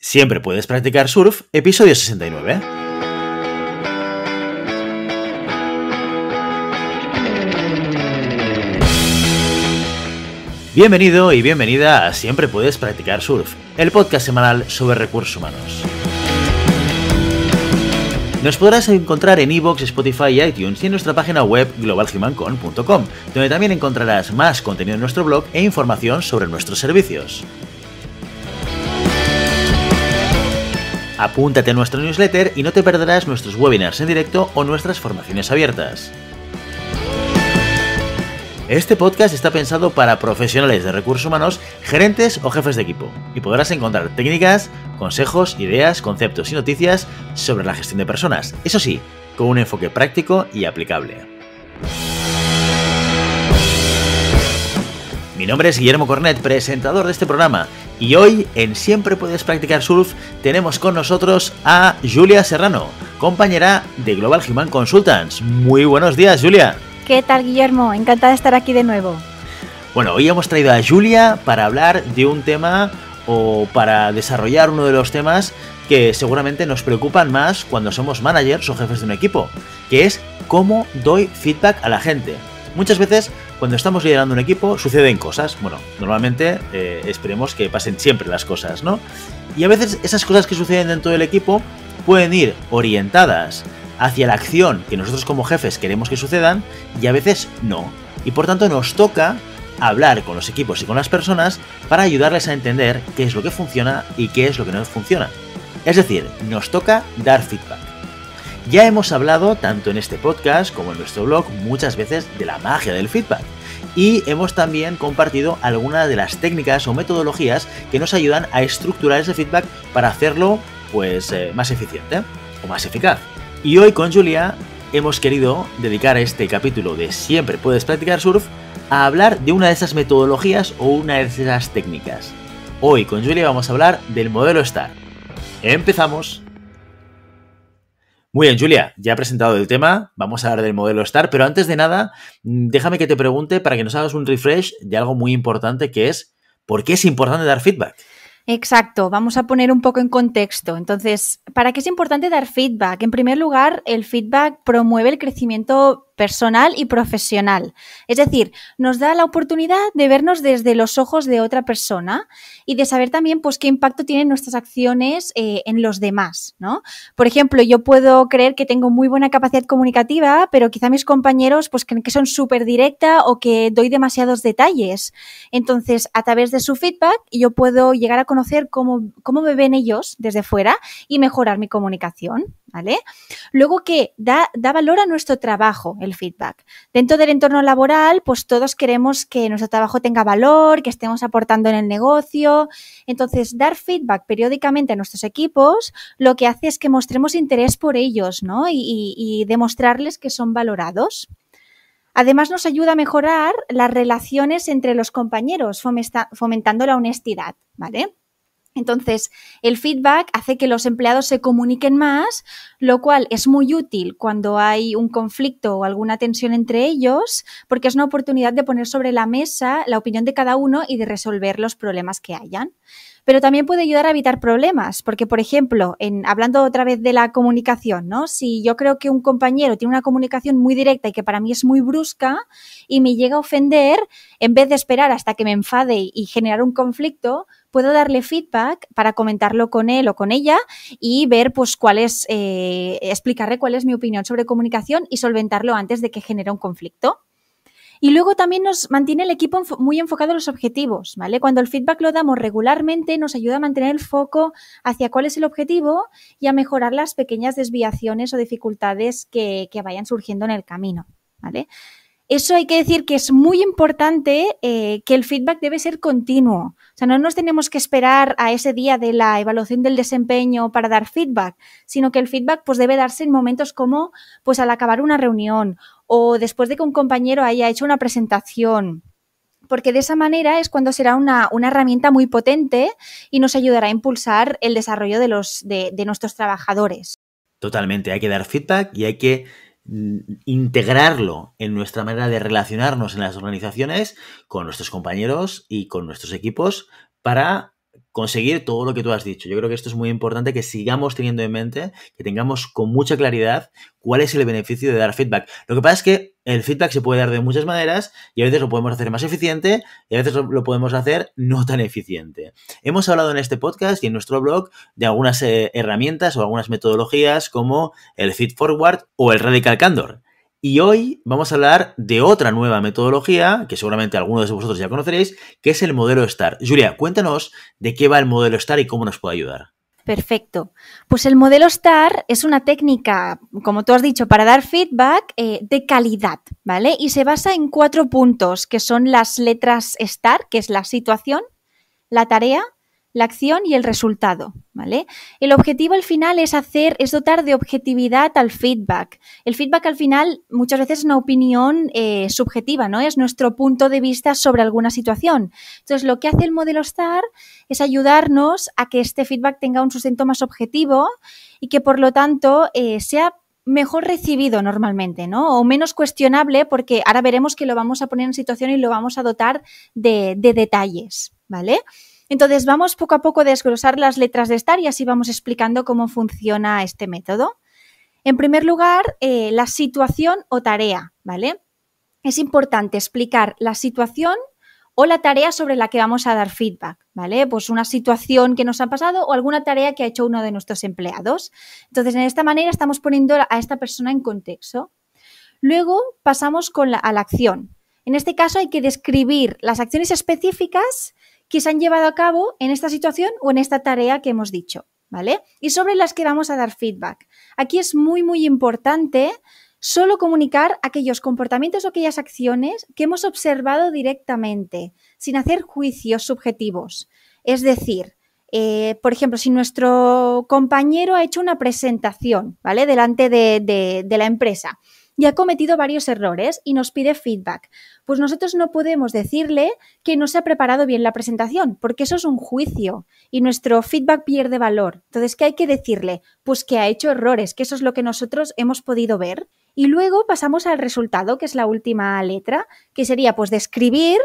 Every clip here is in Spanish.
Siempre puedes practicar surf, episodio 69. Bienvenido y bienvenida a Siempre puedes practicar surf, el podcast semanal sobre recursos humanos. Nos podrás encontrar en iVoox, Spotify, iTunes y en nuestra página web globalhumancon.com, donde también encontrarás más contenido en nuestro blog e información sobre nuestros servicios. Apúntate a nuestro newsletter y no te perderás nuestros webinars en directo o nuestras formaciones abiertas. Este podcast está pensado para profesionales de recursos humanos, gerentes o jefes de equipo y podrás encontrar técnicas, consejos, ideas, conceptos y noticias sobre la gestión de personas, eso sí, con un enfoque práctico y aplicable. Mi nombre es Guillermo Cornet, presentador de este programa y hoy en Siempre Puedes Practicar Surf tenemos con nosotros a Julia Serrano, compañera de Global Human Consultants. Muy buenos días, Julia. ¿Qué tal, Guillermo? Encantada de estar aquí de nuevo. Bueno, hoy hemos traído a Julia para hablar de un tema o para desarrollar uno de los temas que seguramente nos preocupan más cuando somos managers o jefes de un equipo, que es cómo doy feedback a la gente. Muchas veces cuando estamos liderando un equipo suceden cosas. Bueno, normalmente eh, esperemos que pasen siempre las cosas, ¿no? Y a veces esas cosas que suceden dentro del equipo pueden ir orientadas hacia la acción que nosotros como jefes queremos que sucedan y a veces no. Y por tanto nos toca hablar con los equipos y con las personas para ayudarles a entender qué es lo que funciona y qué es lo que no funciona. Es decir, nos toca dar feedback. Ya hemos hablado, tanto en este podcast como en nuestro blog, muchas veces de la magia del feedback. Y hemos también compartido algunas de las técnicas o metodologías que nos ayudan a estructurar ese feedback para hacerlo pues, eh, más eficiente o más eficaz. Y hoy con Julia hemos querido dedicar este capítulo de Siempre puedes practicar surf a hablar de una de esas metodologías o una de esas técnicas. Hoy con Julia vamos a hablar del modelo STAR. ¡Empezamos! Muy bien, Julia, ya he presentado el tema, vamos a hablar del modelo STAR, pero antes de nada, mm, déjame que te pregunte para que nos hagas un refresh de algo muy importante que es, ¿por qué es importante dar feedback? Exacto, vamos a poner un poco en contexto. Entonces, ¿para qué es importante dar feedback? En primer lugar, el feedback promueve el crecimiento personal y profesional. Es decir, nos da la oportunidad de vernos desde los ojos de otra persona y de saber también pues, qué impacto tienen nuestras acciones eh, en los demás. ¿no? Por ejemplo, yo puedo creer que tengo muy buena capacidad comunicativa, pero quizá mis compañeros pues, creen que son súper directa o que doy demasiados detalles. Entonces, a través de su feedback, yo puedo llegar a conocer cómo, cómo me ven ellos desde fuera y mejorar mi comunicación. ¿vale? Luego que da, valor a nuestro trabajo, el feedback. Dentro del entorno laboral, pues todos queremos que nuestro trabajo tenga valor, que estemos aportando en el negocio. Entonces, dar feedback periódicamente a nuestros equipos lo que hace es que mostremos interés por ellos, ¿no? y, demostrarles que son valorados. Además, nos ayuda a mejorar las relaciones entre los compañeros, fomentando la honestidad, ¿vale? Entonces, el feedback hace que los empleados se comuniquen más, lo cual es muy útil cuando hay un conflicto o alguna tensión entre ellos, porque es una oportunidad de poner sobre la mesa la opinión de cada uno y de resolver los problemas que hayan. Pero también puede ayudar a evitar problemas, porque, por ejemplo, en, hablando otra vez de la comunicación, ¿no? Si yo creo que un compañero tiene una comunicación muy directa y que para mí es muy brusca y me llega a ofender, en vez de esperar hasta que me enfade y generar un conflicto, puedo darle feedback para comentarlo con él o con ella y ver pues cuál es, eh, explicarle cuál es mi opinión sobre comunicación y solventarlo antes de que genere un conflicto. Y luego también nos mantiene el equipo muy enfocado en los objetivos, ¿vale? Cuando el feedback lo damos regularmente, nos ayuda a mantener el foco hacia cuál es el objetivo y a mejorar las pequeñas desviaciones o dificultades que, que vayan surgiendo en el camino, ¿vale? Eso hay que decir que es muy importante eh, que el feedback debe ser continuo. O sea, no nos tenemos que esperar a ese día de la evaluación del desempeño para dar feedback, sino que el feedback pues, debe darse en momentos como pues, al acabar una reunión o después de que un compañero haya hecho una presentación porque de esa manera es cuando será una, herramienta muy potente y nos ayudará a impulsar el desarrollo de, los, de nuestros trabajadores. Totalmente, hay que dar feedback y hay que integrarlo en nuestra manera de relacionarnos en las organizaciones con nuestros compañeros y con nuestros equipos para conseguir todo lo que tú has dicho. Yo creo que esto es muy importante que sigamos teniendo en mente, que tengamos con mucha claridad cuál es el beneficio de dar feedback. Lo que pasa es que el feedback se puede dar de muchas maneras y a veces lo podemos hacer más eficiente y a veces lo podemos hacer no tan eficiente. Hemos hablado en este podcast y en nuestro blog de algunas eh, herramientas o algunas metodologías como el feed forward o el radical candor y hoy vamos a hablar de otra nueva metodología que seguramente algunos de vosotros ya conoceréis, que es el modelo STAR. Julia, cuéntanos de qué va el modelo STAR y cómo nos puede ayudar. Perfecto. Pues el modelo STAR es una técnica, como tú has dicho, para dar feedback eh, de calidad, ¿vale? Y se basa en cuatro puntos, que son las letras STAR, que es la situación, la tarea, la acción y el resultado, ¿vale? El objetivo al final es hacer, es dotar de objetividad al feedback. El feedback al final muchas veces es una opinión eh, subjetiva, ¿no? Es nuestro punto de vista sobre alguna situación. Entonces, lo que hace el modelo STAR es ayudarnos a que este feedback tenga un sustento más objetivo y que, por lo tanto, eh, sea mejor recibido normalmente, ¿no? O menos cuestionable, porque ahora veremos que lo vamos a poner en situación y lo vamos a dotar de, de detalles, ¿vale? Entonces vamos poco a poco a desglosar las letras de estar y así vamos explicando cómo funciona este método. En primer lugar, eh, la situación o tarea, ¿vale? Es importante explicar la situación o la tarea sobre la que vamos a dar feedback, ¿vale? Pues una situación que nos ha pasado o alguna tarea que ha hecho uno de nuestros empleados. Entonces, en esta manera estamos poniendo a esta persona en contexto. Luego pasamos con a la acción. En este caso hay que describir las acciones específicas que se han llevado a cabo en esta situación o en esta tarea que hemos dicho, ¿vale? Y sobre las que vamos a dar feedback. Aquí es muy, muy importante solo comunicar aquellos comportamientos o aquellas acciones que hemos observado directamente, sin hacer juicios subjetivos. Es decir, eh, por ejemplo, si nuestro compañero ha hecho una presentación, ¿vale? Delante de la empresa y ha cometido varios errores y nos pide feedback. Pues nosotros no podemos decirle que no se ha preparado bien la presentación, porque eso es un juicio y nuestro feedback pierde valor. Entonces, ¿qué hay que decirle? Pues que ha hecho errores, que eso es lo que nosotros hemos podido ver. Y luego pasamos al resultado, que es la última letra, que sería pues describir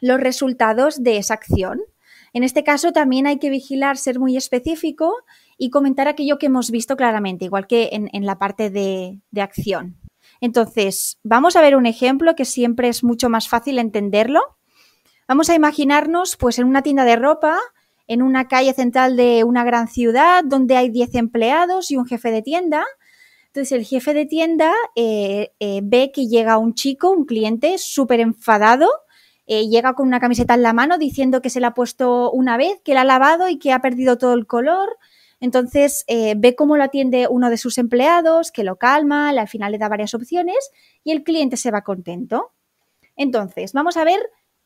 los resultados de esa acción. En este caso también hay que vigilar, ser muy específico y comentar aquello que hemos visto claramente, igual que en, la parte de acción. Entonces, vamos a ver un ejemplo que siempre es mucho más fácil entenderlo. Vamos a imaginarnos, pues, en una tienda de ropa, en una calle central de una gran ciudad, donde hay 10 empleados y un jefe de tienda. Entonces, el jefe de tienda eh, eh, ve que llega un chico, un cliente súper enfadado, eh, llega con una camiseta en la mano diciendo que se la ha puesto una vez, que la ha lavado y que ha perdido todo el color, entonces eh, ve cómo lo atiende uno de sus empleados, que lo calma, al final le da varias opciones y el cliente se va contento. Entonces, vamos a ver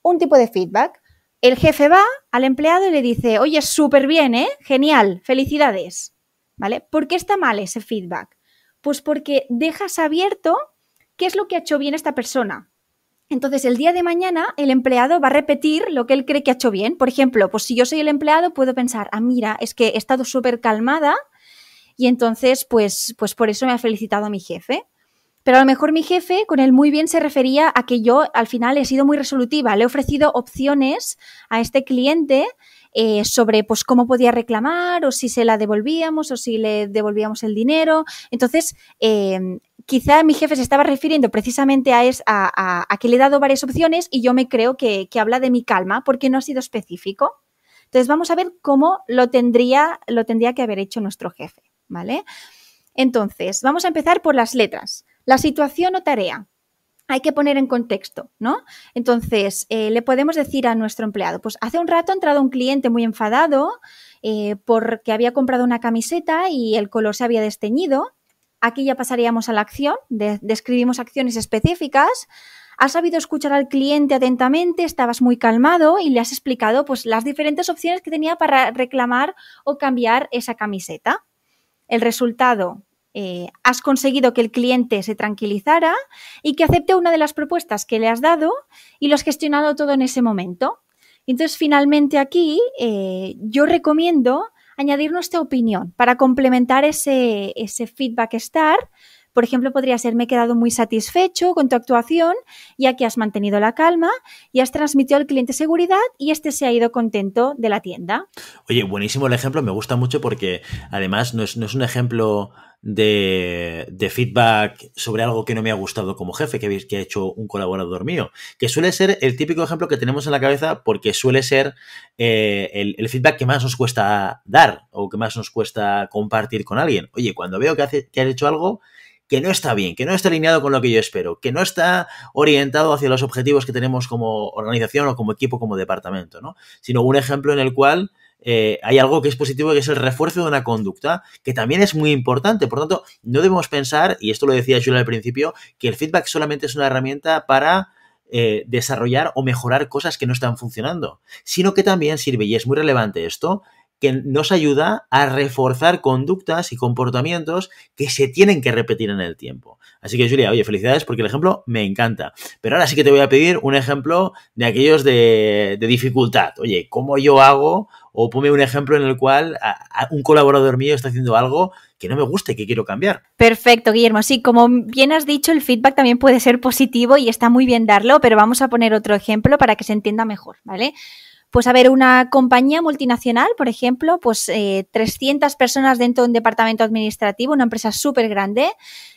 un tipo de feedback. El jefe va al empleado y le dice, oye, súper bien, ¿eh? Genial, felicidades. ¿Vale? ¿Por qué está mal ese feedback? Pues porque dejas abierto qué es lo que ha hecho bien esta persona. Entonces, el día de mañana, el empleado va a repetir lo que él cree que ha hecho bien. Por ejemplo, pues si yo soy el empleado, puedo pensar, ah, mira, es que he estado súper calmada y entonces, pues, pues por eso me ha felicitado a mi jefe. Pero a lo mejor mi jefe con él muy bien se refería a que yo al final he sido muy resolutiva, le he ofrecido opciones a este cliente eh, sobre pues cómo podía reclamar o si se la devolvíamos o si le devolvíamos el dinero. Entonces, eh, quizá mi jefe se estaba refiriendo precisamente a, a, que le he dado varias opciones y yo me creo que, habla de mi calma porque no ha sido específico. Entonces vamos a ver cómo lo tendría, lo tendría que haber hecho nuestro jefe, ¿vale? Entonces, vamos a empezar por las letras. La situación o tarea. Hay que poner en contexto, ¿no? Entonces, eh, le podemos decir a nuestro empleado, pues hace un rato ha entrado un cliente muy enfadado eh, porque había comprado una camiseta y el color se había desteñido Aquí ya pasaríamos a la acción, describimos acciones específicas. Has sabido escuchar al cliente atentamente, estabas muy calmado y le has explicado pues, las diferentes opciones que tenía para reclamar o cambiar esa camiseta. El resultado, eh, has conseguido que el cliente se tranquilizara y que acepte una de las propuestas que le has dado y lo has gestionado todo en ese momento. Entonces, finalmente aquí eh, yo recomiendo añadir nuestra opinión para complementar ese, ese feedback star por ejemplo, podría ser, me he quedado muy satisfecho con tu actuación, ya que has mantenido la calma y has transmitido al cliente seguridad y este se ha ido contento de la tienda. Oye, buenísimo el ejemplo, me gusta mucho porque además no es, un ejemplo... De, feedback sobre algo que no me ha gustado como jefe que, ha hecho un colaborador mío, que suele ser el típico ejemplo que tenemos en la cabeza porque suele ser eh, el, feedback que más nos cuesta dar o que más nos cuesta compartir con alguien. Oye, cuando veo que, hace, que has hecho algo que no está bien, que no está alineado con lo que yo espero, que no está orientado hacia los objetivos que tenemos como organización o como equipo, como departamento, ¿no? Sino un ejemplo en el cual eh, hay algo que es positivo, que es el refuerzo de una conducta, que también es muy importante. Por tanto, no debemos pensar, y esto lo decía Julia al principio, que el feedback solamente es una herramienta para eh, desarrollar o mejorar cosas que no están funcionando, sino que también sirve, y es muy relevante esto, que nos ayuda a reforzar conductas y comportamientos que se tienen que repetir en el tiempo. Así que Julia, oye, felicidades porque el ejemplo me encanta. Pero ahora sí que te voy a pedir un ejemplo de aquellos de, dificultad. Oye, ¿cómo yo hago? O ponme un ejemplo en el cual un colaborador mío está haciendo algo que no me guste, que quiero cambiar. Perfecto, Guillermo. Sí, como bien has dicho, el feedback también puede ser positivo y está muy bien darlo, pero vamos a poner otro ejemplo para que se entienda mejor, ¿vale? Pues a ver, una compañía multinacional, por ejemplo, pues eh, 300 personas dentro de un departamento administrativo, una empresa súper grande,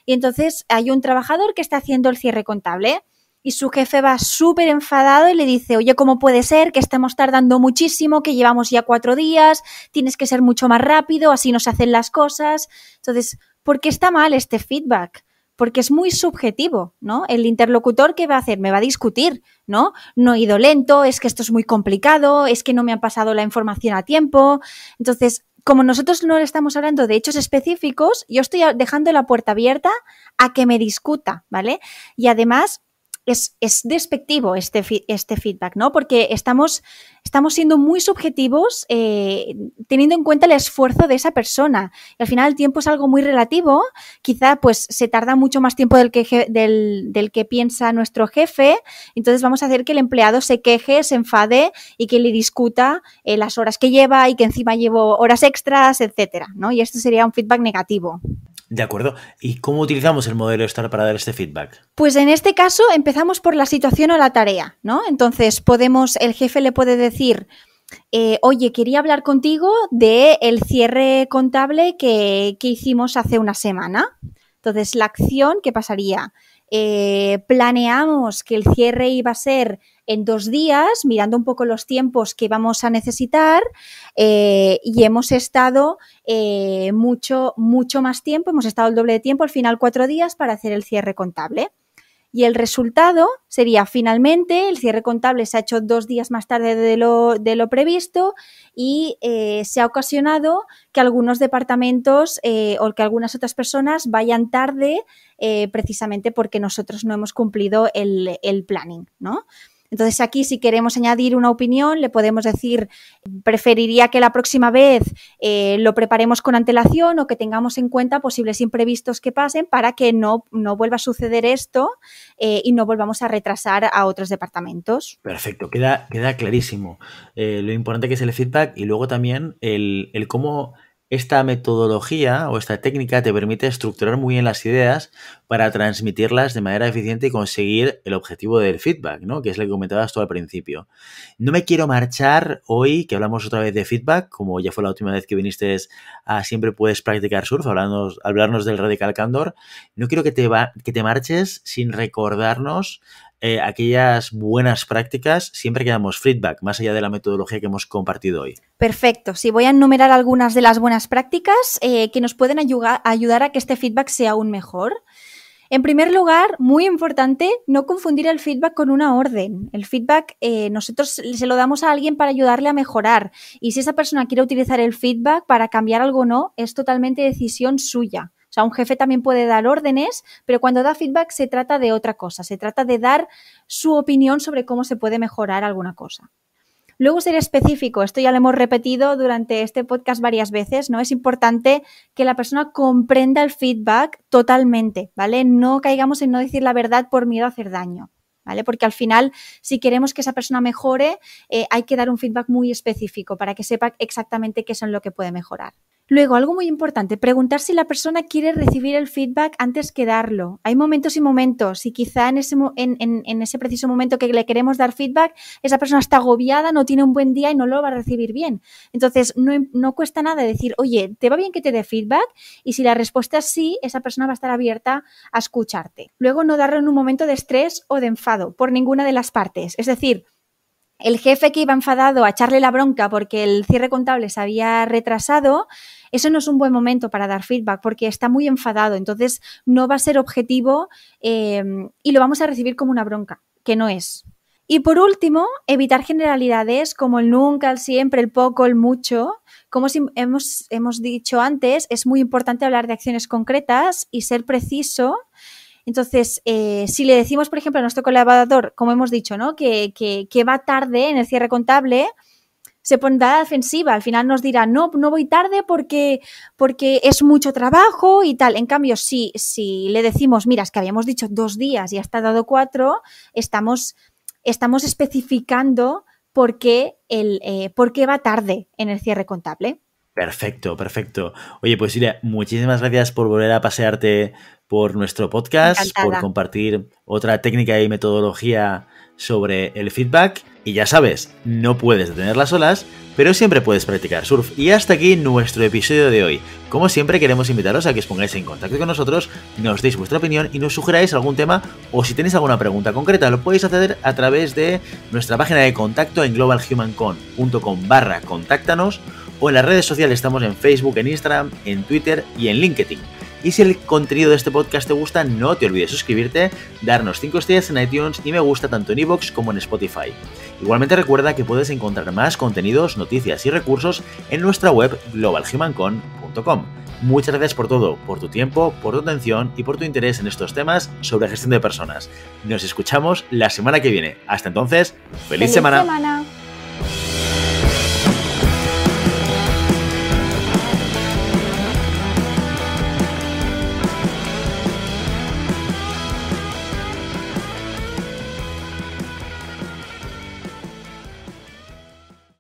y entonces hay un trabajador que está haciendo el cierre contable y su jefe va súper enfadado y le dice, oye, ¿cómo puede ser que estamos tardando muchísimo, que llevamos ya cuatro días, tienes que ser mucho más rápido, así nos hacen las cosas? Entonces, ¿por qué está mal este feedback? porque es muy subjetivo, ¿no? El interlocutor que va a hacer me va a discutir, ¿no? No he ido lento, es que esto es muy complicado, es que no me han pasado la información a tiempo. Entonces, como nosotros no le estamos hablando de hechos específicos, yo estoy dejando la puerta abierta a que me discuta, ¿vale? Y además, es, despectivo este, este, feedback, ¿no? Porque estamos, siendo muy subjetivos eh, teniendo en cuenta el esfuerzo de esa persona. al final el tiempo es algo muy relativo. Quizá pues se tarda mucho más tiempo del que, piensa nuestro jefe. Entonces vamos a hacer que el empleado se queje, se enfade y que le discuta eh, las horas que lleva y que encima llevo horas extras, etcétera, Y esto sería un feedback negativo. De acuerdo. ¿Y cómo utilizamos el modelo STAR para dar este feedback? Pues en este caso empezamos por la situación o la tarea, ¿no? Entonces podemos, el jefe le puede decir, eh, oye, quería hablar contigo de el cierre contable que, que hicimos hace una semana. Entonces la acción, que pasaría? Eh, planeamos que el cierre iba a ser en dos días, mirando un poco los tiempos que vamos a necesitar eh, y hemos estado eh, mucho, mucho más tiempo, hemos estado el doble de tiempo, al final cuatro días para hacer el cierre contable. Y el resultado sería finalmente el cierre contable se ha hecho dos días más tarde de lo, previsto y eh, se ha ocasionado que algunos departamentos o que algunas otras personas vayan tarde precisamente porque nosotros no hemos cumplido el, el planning, ¿no? Entonces aquí si queremos añadir una opinión le podemos decir preferiría que la próxima vez eh, lo preparemos con antelación o que tengamos en cuenta posibles imprevistos que pasen para que no, vuelva a suceder esto eh, y no volvamos a retrasar a otros departamentos. Perfecto, queda, queda clarísimo eh, lo importante que es el feedback y luego también el, el cómo esta metodología o esta técnica te permite estructurar muy bien las ideas para transmitirlas de manera eficiente y conseguir el objetivo del feedback, ¿no? Que es lo que comentabas tú al principio. No me quiero marchar hoy, que hablamos otra vez de feedback, como ya fue la última vez que viniste a Siempre Puedes Practicar Surf, hablarnos, del Radical Candor. No quiero que te, que te marches sin recordarnos eh, aquellas buenas prácticas siempre que damos feedback, más allá de la metodología que hemos compartido hoy. Perfecto. si voy a enumerar algunas de las buenas prácticas eh, que nos pueden ayudar a que este feedback sea aún mejor. En primer lugar, muy importante, no confundir el feedback con una orden. El feedback eh, nosotros se lo damos a alguien para ayudarle a mejorar y si esa persona quiere utilizar el feedback para cambiar algo o no, es totalmente decisión suya sea, un jefe también puede dar órdenes, pero cuando da feedback se trata de otra cosa, se trata de dar su opinión sobre cómo se puede mejorar alguna cosa. Luego ser específico, esto ya lo hemos repetido durante este podcast varias veces, ¿no? Es importante que la persona comprenda el feedback totalmente, ¿vale? No caigamos en no decir la verdad por miedo a hacer daño. ¿Vale? Porque al final, si queremos que esa persona mejore, eh, hay que dar un feedback muy específico para que sepa exactamente qué es lo que puede mejorar. Luego, algo muy importante, preguntar si la persona quiere recibir el feedback antes que darlo. Hay momentos y momentos, y quizá en ese, ese preciso momento que le queremos dar feedback, esa persona está agobiada, no tiene un buen día y no lo va a recibir bien. Entonces, no, no cuesta nada decir, oye, ¿te va bien que te dé feedback? Y si la respuesta es sí, esa persona va a estar abierta a escucharte. Luego, no darlo en un momento de estrés o de enfado por ninguna de las partes. Es decir, el jefe que iba enfadado a echarle la bronca porque el cierre contable se había retrasado, eso no es un buen momento para dar feedback porque está muy enfadado, entonces no va a ser objetivo em, y lo vamos a recibir como una bronca, que no es. Y por último, evitar generalidades como el nunca, el siempre, el poco, el mucho. Como hemos, hemos dicho antes, es muy importante hablar de acciones concretas y ser preciso entonces, eh, si le decimos, por ejemplo, a nuestro colaborador, como hemos dicho, ¿no? que, va tarde en el cierre contable, se pondrá la defensiva, al final nos dirá, no, no voy tarde porque, porque es mucho trabajo y tal. En cambio, si, le decimos, mira, es que habíamos dicho dos días y hasta dado cuatro, estamos, estamos especificando por qué, el, eh, por qué va tarde en el cierre contable. Perfecto, perfecto. Oye, pues Iria, muchísimas gracias por volver a pasearte por nuestro podcast, por compartir otra técnica y metodología sobre el feedback. Y ya sabes, no puedes detener las olas, pero siempre puedes practicar surf. Y hasta aquí nuestro episodio de hoy. Como siempre, queremos invitaros a que os pongáis en contacto con nosotros, nos deis vuestra opinión y nos sugeráis algún tema o si tenéis alguna pregunta concreta, lo podéis hacer a través de nuestra página de contacto en globalhumancon.com barra contáctanos o en las redes sociales. Estamos en Facebook, en Instagram, en Twitter y en LinkedIn. Y si el contenido de este podcast te gusta, no te olvides suscribirte, darnos 5 estrellas en iTunes y me gusta tanto en iVoox como en Spotify. Igualmente recuerda que puedes encontrar más contenidos, noticias y recursos en nuestra web globalhumancon.com. Muchas gracias por todo, por tu tiempo, por tu atención y por tu interés en estos temas sobre gestión de personas. Nos escuchamos la semana que viene. Hasta entonces, feliz, semana.